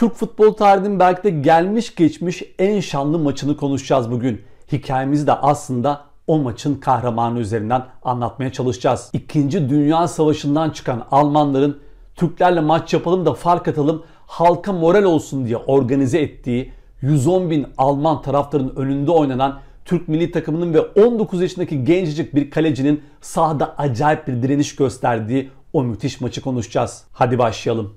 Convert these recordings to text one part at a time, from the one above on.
Türk futbol tarihinin belki de gelmiş geçmiş en şanlı maçını konuşacağız bugün. Hikayemizi de aslında o maçın kahramanı üzerinden anlatmaya çalışacağız. İkinci Dünya Savaşı'ndan çıkan Almanların Türklerle maç yapalım da fark atalım halka moral olsun diye organize ettiği 110 bin Alman taraftarın önünde oynanan Türk milli takımının ve 19 yaşındaki gencecik bir kalecinin sahada acayip bir direniş gösterdiği o müthiş maçı konuşacağız. Hadi başlayalım.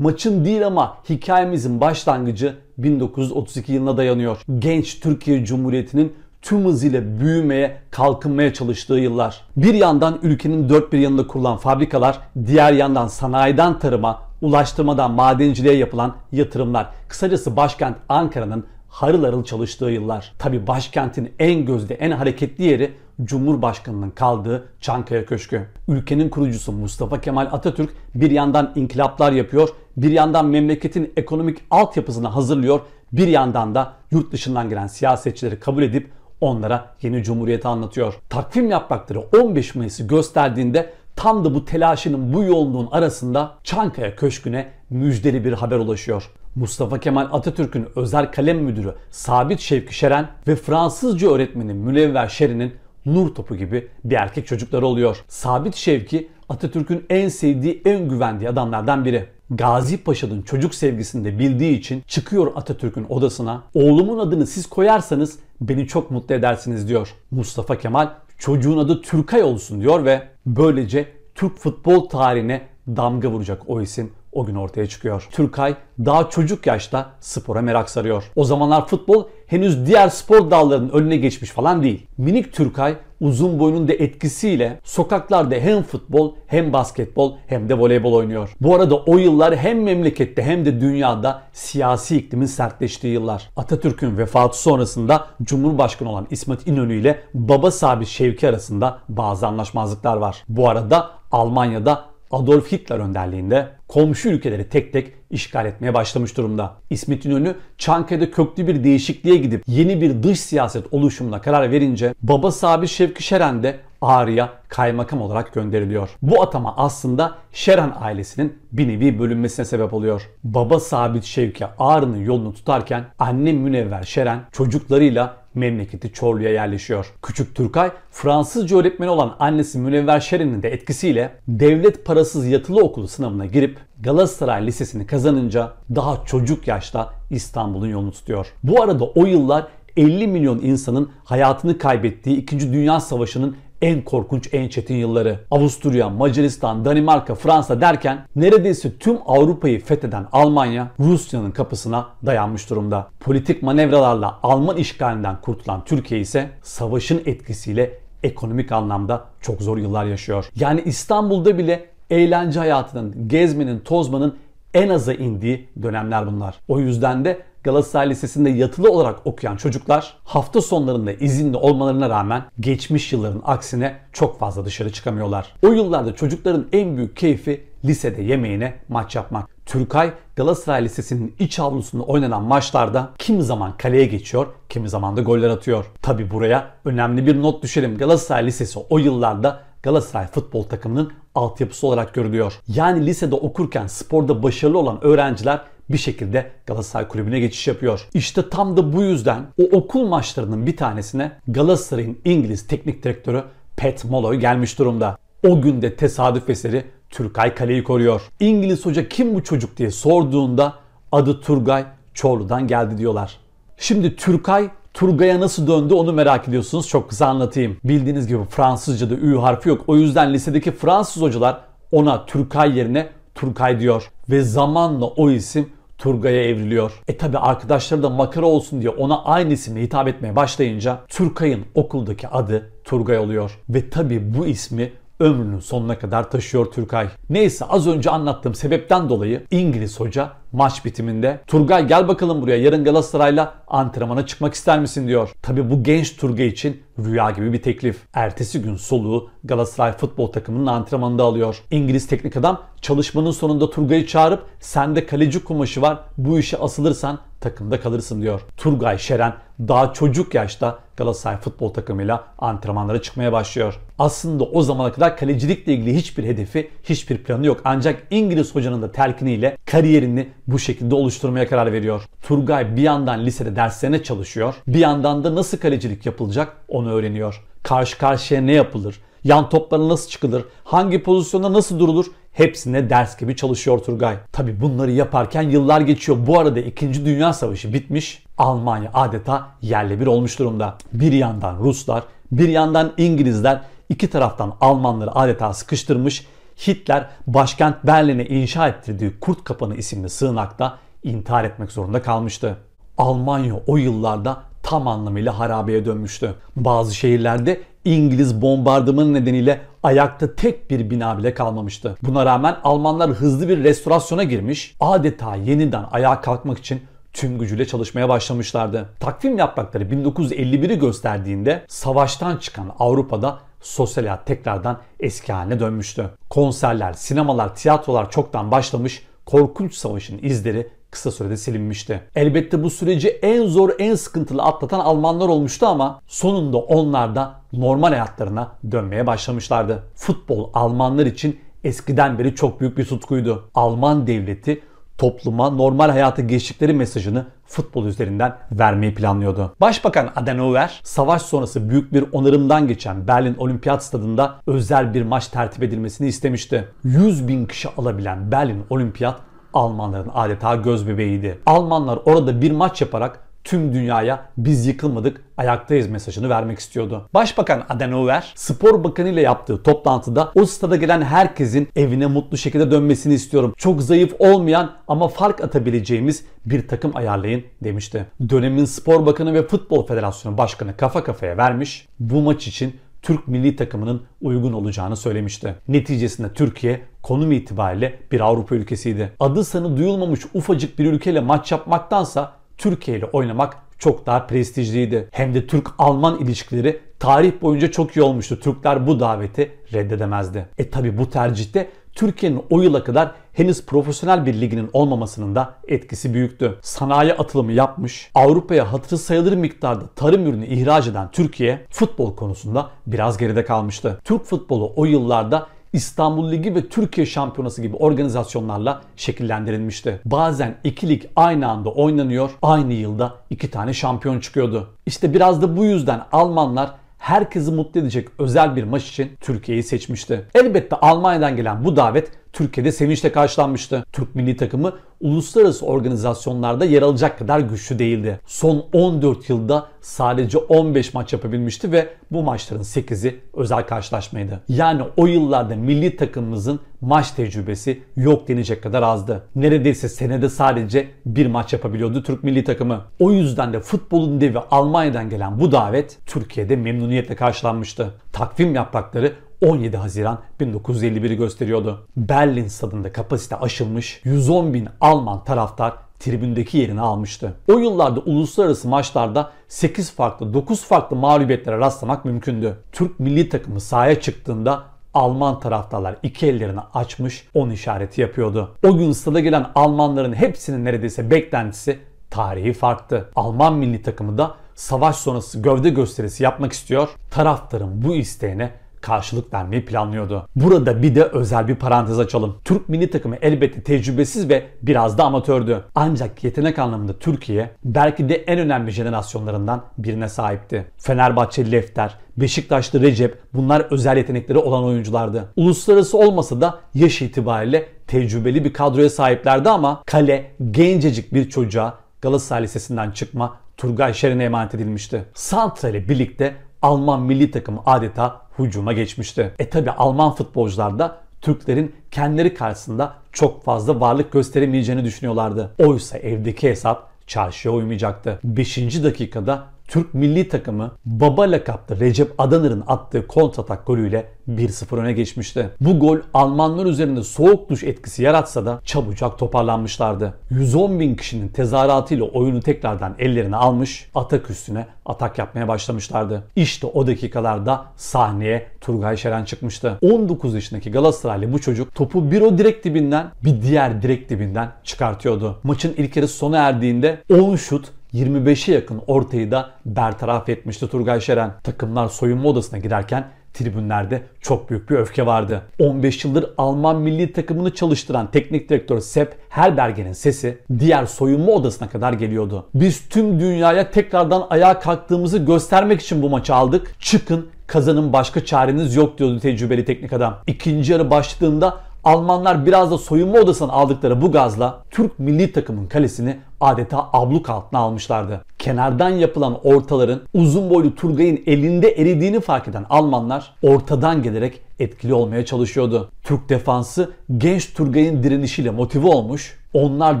maçın değil ama hikayemizin başlangıcı 1932 yılına dayanıyor. Genç Türkiye Cumhuriyeti'nin tüm hızıyla büyümeye, kalkınmaya çalıştığı yıllar. Bir yandan ülkenin dört bir yanında kurulan fabrikalar, diğer yandan sanayiden tarıma, ulaştırmadan madenciliğe yapılan yatırımlar. Kısacası başkent Ankara'nın harıl harıl çalıştığı yıllar. Tabi başkentin en gözde, en hareketli yeri Cumhurbaşkanı'nın kaldığı Çankaya Köşkü. Ülkenin kurucusu Mustafa Kemal Atatürk bir yandan inkılaplar yapıyor, bir yandan memleketin ekonomik altyapısını hazırlıyor, bir yandan da yurt dışından gelen siyasetçileri kabul edip onlara yeni cumhuriyeti anlatıyor. Takvim yaprakları 15 Mayıs'ı gösterdiğinde tam da bu telaşının bu yoğunluğun arasında Çankaya Köşkü'ne müjdeli bir haber ulaşıyor. Mustafa Kemal Atatürk'ün özel kalem müdürü Sabit Şevki Şeren ve Fransızca öğretmeni Mülevver Şerin'in nur topu gibi bir erkek çocukları oluyor. Sabit Şevki Atatürk'ün en sevdiği, en güvendiği adamlardan biri. Gazi Paşa'nın çocuk sevgisinde bildiği için çıkıyor Atatürk'ün odasına. Oğlumun adını siz koyarsanız beni çok mutlu edersiniz diyor. Mustafa Kemal çocuğun adı Türkay olsun diyor ve böylece Türk futbol tarihine damga vuracak o isim o gün ortaya çıkıyor. Türkay daha çocuk yaşta spora merak sarıyor. O zamanlar futbol henüz diğer spor dallarının önüne geçmiş falan değil. Minik Türkay uzun boyunun da etkisiyle sokaklarda hem futbol hem basketbol hem de voleybol oynuyor. Bu arada o yıllar hem memlekette hem de dünyada siyasi iklimin sertleştiği yıllar. Atatürk'ün vefatı sonrasında Cumhurbaşkanı olan İsmet İnönü ile baba sahibi Şevki arasında bazı anlaşmazlıklar var. Bu arada Almanya'da Adolf Hitler önderliğinde komşu ülkeleri tek tek işgal etmeye başlamış durumda. İsmet İnönü Çankaya'da köklü bir değişikliğe gidip yeni bir dış siyaset oluşumuna karar verince Baba abi Şevki Şeren de Ağrı'ya kaymakam olarak gönderiliyor. Bu atama aslında Şeren ailesinin bir nevi bölünmesine sebep oluyor. Baba Sabit Şevki Ağrı'nın yolunu tutarken anne Münevver Şeren çocuklarıyla memleketi Çorlu'ya yerleşiyor. Küçük Türkay, Fransızca öğretmeni olan annesi Münevver Şerin'in de etkisiyle devlet parasız yatılı okulu sınavına girip Galatasaray Lisesi'ni kazanınca daha çocuk yaşta İstanbul'un yolunu tutuyor. Bu arada o yıllar 50 milyon insanın hayatını kaybettiği 2. Dünya Savaşı'nın en korkunç, en çetin yılları. Avusturya, Macaristan, Danimarka, Fransa derken neredeyse tüm Avrupa'yı fetheden Almanya Rusya'nın kapısına dayanmış durumda. Politik manevralarla Alman işgalinden kurtulan Türkiye ise savaşın etkisiyle ekonomik anlamda çok zor yıllar yaşıyor. Yani İstanbul'da bile eğlence hayatının, gezmenin, tozmanın en aza indiği dönemler bunlar. O yüzden de Galatasaray Lisesi'nde yatılı olarak okuyan çocuklar hafta sonlarında izinli olmalarına rağmen geçmiş yılların aksine çok fazla dışarı çıkamıyorlar. O yıllarda çocukların en büyük keyfi lisede yemeğine maç yapmak. Türkay Galatasaray Lisesi'nin iç avlusunda oynanan maçlarda kimi zaman kaleye geçiyor, kimi zaman da goller atıyor. Tabi buraya önemli bir not düşelim. Galatasaray Lisesi o yıllarda Galatasaray futbol takımının altyapısı olarak görülüyor. Yani lisede okurken sporda başarılı olan öğrenciler bir şekilde Galatasaray kulübüne geçiş yapıyor. İşte tam da bu yüzden o okul maçlarının bir tanesine Galatasaray'ın İngiliz teknik direktörü Pat Molloy gelmiş durumda. O günde tesadüf eseri Türkay kaleyi koruyor. İngiliz hoca kim bu çocuk diye sorduğunda adı Turgay Çorlu'dan geldi diyorlar. Şimdi Türkay Turgay'a nasıl döndü onu merak ediyorsunuz. Çok kısa anlatayım. Bildiğiniz gibi Fransızca'da Ü harfi yok. O yüzden lisedeki Fransız hocalar ona Türkay yerine Turkay diyor. Ve zamanla o isim Turgay'a evriliyor. E tabi arkadaşları da makara olsun diye ona aynı isimle hitap etmeye başlayınca Turkay'ın okuldaki adı Turgay oluyor. Ve tabi bu ismi ömrünün sonuna kadar taşıyor Türkay. Neyse az önce anlattığım sebepten dolayı İngiliz hoca maç bitiminde. Turgay gel bakalım buraya yarın Galatasaray'la antrenmana çıkmak ister misin diyor. Tabi bu genç Turgay için rüya gibi bir teklif. Ertesi gün soluğu Galatasaray futbol takımının antrenmanında alıyor. İngiliz teknik adam çalışmanın sonunda Turgay'ı çağırıp sende kaleci kumaşı var bu işe asılırsan takımda kalırsın diyor. Turgay Şeren daha çocuk yaşta Galatasaray futbol takımıyla antrenmanlara çıkmaya başlıyor. Aslında o zamana kadar kalecilikle ilgili hiçbir hedefi, hiçbir planı yok. Ancak İngiliz hocanın da telkiniyle kariyerini bu şekilde oluşturmaya karar veriyor. Turgay bir yandan lisede derslerine çalışıyor, bir yandan da nasıl kalecilik yapılacak onu öğreniyor. Karşı karşıya ne yapılır? Yan toplara nasıl çıkılır? Hangi pozisyonda nasıl durulur? Hepsine ders gibi çalışıyor Turgay. Tabi bunları yaparken yıllar geçiyor. Bu arada 2. Dünya Savaşı bitmiş. Almanya adeta yerle bir olmuş durumda. Bir yandan Ruslar, bir yandan İngilizler iki taraftan Almanları adeta sıkıştırmış Hitler başkent Berlin'e inşa ettirdiği Kurt Kapanı isimli sığınakta intihar etmek zorunda kalmıştı. Almanya o yıllarda tam anlamıyla harabeye dönmüştü. Bazı şehirlerde İngiliz bombardımanı nedeniyle ayakta tek bir bina bile kalmamıştı. Buna rağmen Almanlar hızlı bir restorasyona girmiş, adeta yeniden ayağa kalkmak için tüm gücüyle çalışmaya başlamışlardı. Takvim yaprakları 1951'i gösterdiğinde savaştan çıkan Avrupa'da sosyal hayat tekrardan eski haline dönmüştü. Konserler, sinemalar, tiyatrolar çoktan başlamış, korkunç savaşın izleri kısa sürede silinmişti. Elbette bu süreci en zor, en sıkıntılı atlatan Almanlar olmuştu ama sonunda onlar da normal hayatlarına dönmeye başlamışlardı. Futbol Almanlar için eskiden beri çok büyük bir tutkuydu. Alman devleti topluma normal hayatı geçtikleri mesajını futbol üzerinden vermeyi planlıyordu. Başbakan Adenauer savaş sonrası büyük bir onarımdan geçen Berlin Olimpiyat Stadında özel bir maç tertip edilmesini istemişti. 100 bin kişi alabilen Berlin Olimpiyat Almanların adeta göz bebeğiydi. Almanlar orada bir maç yaparak tüm dünyaya biz yıkılmadık ayaktayız mesajını vermek istiyordu. Başbakan Adenauer spor bakanı ile yaptığı toplantıda o stada gelen herkesin evine mutlu şekilde dönmesini istiyorum. Çok zayıf olmayan ama fark atabileceğimiz bir takım ayarlayın demişti. Dönemin spor bakanı ve futbol federasyonu başkanı kafa kafaya vermiş. Bu maç için Türk milli takımının uygun olacağını söylemişti. Neticesinde Türkiye konum itibariyle bir Avrupa ülkesiydi. Adı sanı duyulmamış ufacık bir ülkeyle maç yapmaktansa Türkiye ile oynamak çok daha prestijliydi. Hem de Türk-Alman ilişkileri tarih boyunca çok iyi olmuştu. Türkler bu daveti reddedemezdi. E tabi bu tercihte Türkiye'nin o yıla kadar henüz profesyonel bir liginin olmamasının da etkisi büyüktü. Sanayi atılımı yapmış, Avrupa'ya hatırı sayılır miktarda tarım ürünü ihraç eden Türkiye futbol konusunda biraz geride kalmıştı. Türk futbolu o yıllarda İstanbul Ligi ve Türkiye Şampiyonası gibi organizasyonlarla şekillendirilmişti. Bazen iki lig aynı anda oynanıyor, aynı yılda iki tane şampiyon çıkıyordu. İşte biraz da bu yüzden Almanlar herkesi mutlu edecek özel bir maç için Türkiye'yi seçmişti. Elbette Almanya'dan gelen bu davet Türkiye'de sevinçle karşılanmıştı. Türk milli takımı uluslararası organizasyonlarda yer alacak kadar güçlü değildi. Son 14 yılda sadece 15 maç yapabilmişti ve bu maçların 8'i özel karşılaşmaydı. Yani o yıllarda milli takımımızın maç tecrübesi yok denecek kadar azdı. Neredeyse senede sadece bir maç yapabiliyordu Türk milli takımı. O yüzden de futbolun devi Almanya'dan gelen bu davet Türkiye'de memnuniyetle karşılanmıştı. Takvim yaprakları 17 Haziran 1951'i gösteriyordu. Berlin stadında kapasite aşılmış 110 bin Alman taraftar tribündeki yerini almıştı. O yıllarda uluslararası maçlarda 8 farklı 9 farklı mağlubiyetlere rastlamak mümkündü. Türk milli takımı sahaya çıktığında Alman taraftarlar iki ellerini açmış on işareti yapıyordu. O gün stada gelen Almanların hepsinin neredeyse beklentisi tarihi farklı. Alman milli takımı da savaş sonrası gövde gösterisi yapmak istiyor. Taraftarın bu isteğine karşılık vermeyi planlıyordu. Burada bir de özel bir parantez açalım. Türk milli takımı elbette tecrübesiz ve biraz da amatördü. Ancak yetenek anlamında Türkiye belki de en önemli jenerasyonlarından birine sahipti. Fenerbahçeli Lefter, Beşiktaşlı Recep bunlar özel yetenekleri olan oyunculardı. Uluslararası olmasa da yaş itibariyle tecrübeli bir kadroya sahiplerdi ama kale gencecik bir çocuğa Galatasaray Lisesi'nden çıkma Turgay Şeren'e emanet edilmişti. Santra ile birlikte Alman milli takımı adeta hücuma geçmişti. E tabi Alman futbolcular da Türklerin kendileri karşısında çok fazla varlık gösteremeyeceğini düşünüyorlardı. Oysa evdeki hesap çarşıya uymayacaktı. 5. dakikada Türk milli takımı baba lakaplı Recep Adanır'ın attığı kontratak golüyle 1-0 öne geçmişti. Bu gol Almanlar üzerinde soğuk duş etkisi yaratsa da çabucak toparlanmışlardı. 110 bin kişinin tezahüratıyla oyunu tekrardan ellerine almış, atak üstüne atak yapmaya başlamışlardı. İşte o dakikalarda sahneye Turgay Şeren çıkmıştı. 19 yaşındaki Galatasaraylı bu çocuk topu bir o direk dibinden bir diğer direk dibinden çıkartıyordu. Maçın ilk yarısı sona erdiğinde 10 şut 25'e yakın ortayı da bertaraf etmişti Turgay Şeren. Takımlar soyunma odasına girerken tribünlerde çok büyük bir öfke vardı. 15 yıldır Alman milli takımını çalıştıran teknik direktör Sepp Herberger'in sesi diğer soyunma odasına kadar geliyordu. Biz tüm dünyaya tekrardan ayağa kalktığımızı göstermek için bu maçı aldık. Çıkın kazanın başka çareniz yok diyordu tecrübeli teknik adam. İkinci yarı başladığında Almanlar biraz da soyunma odasından aldıkları bu gazla Türk milli takımın kalesini adeta abluk altına almışlardı. Kenardan yapılan ortaların uzun boylu Turgay'ın elinde eridiğini fark eden Almanlar ortadan gelerek etkili olmaya çalışıyordu. Türk defansı genç Turgay'ın direnişiyle motive olmuş, onlar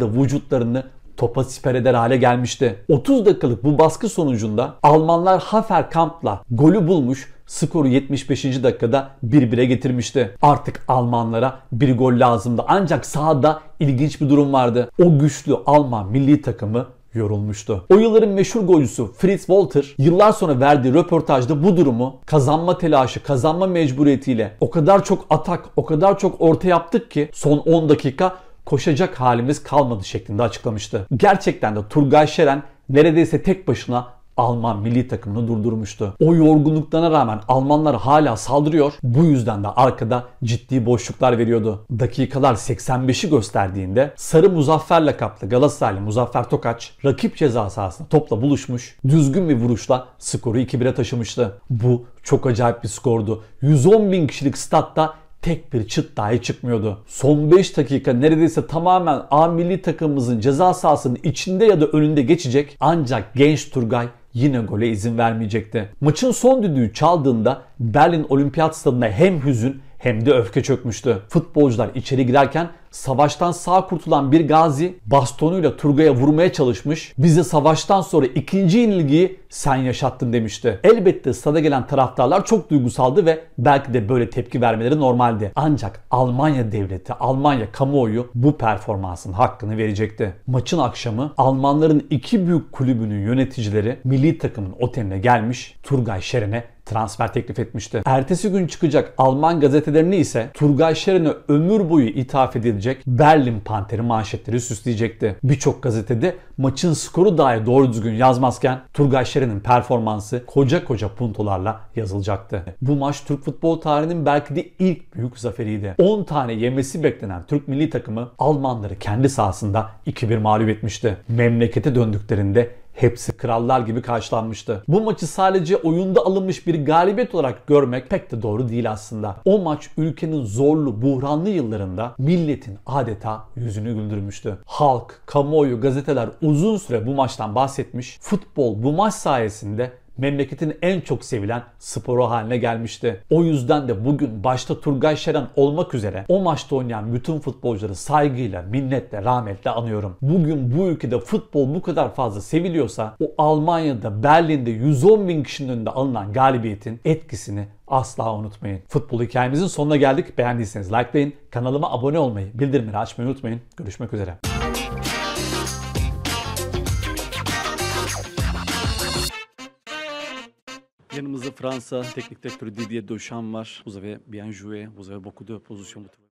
da vücutlarını topa siper eder hale gelmişti. 30 dakikalık bu baskı sonucunda Almanlar kampla golü bulmuş skoru 75. dakikada 1-1'e getirmişti. Artık Almanlara bir gol lazımdı. Ancak sahada ilginç bir durum vardı. O güçlü Alman milli takımı yorulmuştu. O yılların meşhur golcüsü Fritz Walter yıllar sonra verdiği röportajda bu durumu kazanma telaşı, kazanma mecburiyetiyle o kadar çok atak, o kadar çok orta yaptık ki son 10 dakika koşacak halimiz kalmadı şeklinde açıklamıştı. Gerçekten de Turgay Şeren neredeyse tek başına Alman milli takımını durdurmuştu. O yorgunluklarına rağmen Almanlar hala saldırıyor. Bu yüzden de arkada ciddi boşluklar veriyordu. Dakikalar 85'i gösterdiğinde sarı muzafferle kaplı Galatasaraylı Muzaffer Tokaç rakip ceza sahasında topla buluşmuş. Düzgün bir vuruşla skoru 2-1'e taşımıştı. Bu çok acayip bir skordu. 110 bin kişilik statta tek bir çıt dahi çıkmıyordu. Son 5 dakika neredeyse tamamen A milli takımımızın ceza sahasının içinde ya da önünde geçecek ancak genç Turgay yine gole izin vermeyecekti. Maçın son düdüğü çaldığında Berlin Olimpiyat Stadında hem hüzün hem de öfke çökmüştü. Futbolcular içeri girerken savaştan sağ kurtulan bir gazi bastonuyla Turgay'a vurmaya çalışmış. Bize savaştan sonra ikinci yenilgiyi sen yaşattın demişti. Elbette stada gelen taraftarlar çok duygusaldı ve belki de böyle tepki vermeleri normaldi. Ancak Almanya devleti, Almanya kamuoyu bu performansın hakkını verecekti. Maçın akşamı Almanların iki büyük kulübünün yöneticileri milli takımın oteline gelmiş Turgay Şeren'e transfer teklif etmişti. Ertesi gün çıkacak Alman gazetelerini ise Turgay Şeren'e ömür boyu ithaf edilecek Berlin Panteri manşetleri süsleyecekti. Birçok gazetede maçın skoru dahi doğru düzgün yazmazken Turgay Şeren'in performansı koca koca puntolarla yazılacaktı. Bu maç Türk futbol tarihinin belki de ilk büyük zaferiydi. 10 tane yemesi beklenen Türk milli takımı Almanları kendi sahasında 2-1 mağlup etmişti. Memlekete döndüklerinde hepsi krallar gibi karşılanmıştı. Bu maçı sadece oyunda alınmış bir galibiyet olarak görmek pek de doğru değil aslında. O maç ülkenin zorlu, buhranlı yıllarında milletin adeta yüzünü güldürmüştü. Halk, kamuoyu, gazeteler uzun süre bu maçtan bahsetmiş. Futbol bu maç sayesinde memleketin en çok sevilen sporu haline gelmişti. O yüzden de bugün başta Turgay Şeren olmak üzere o maçta oynayan bütün futbolcuları saygıyla, minnetle, rahmetle anıyorum. Bugün bu ülkede futbol bu kadar fazla seviliyorsa o Almanya'da, Berlin'de 110 bin kişinin önünde alınan galibiyetin etkisini asla unutmayın. Futbol hikayemizin sonuna geldik. Beğendiyseniz likelayın, kanalıma abone olmayı, bildirimleri açmayı unutmayın. Görüşmek üzere. Yanımızda Fransa teknik direktörü Didier Deschamps var. Vous avez bien joué, vous avez beaucoup de pozisyonu.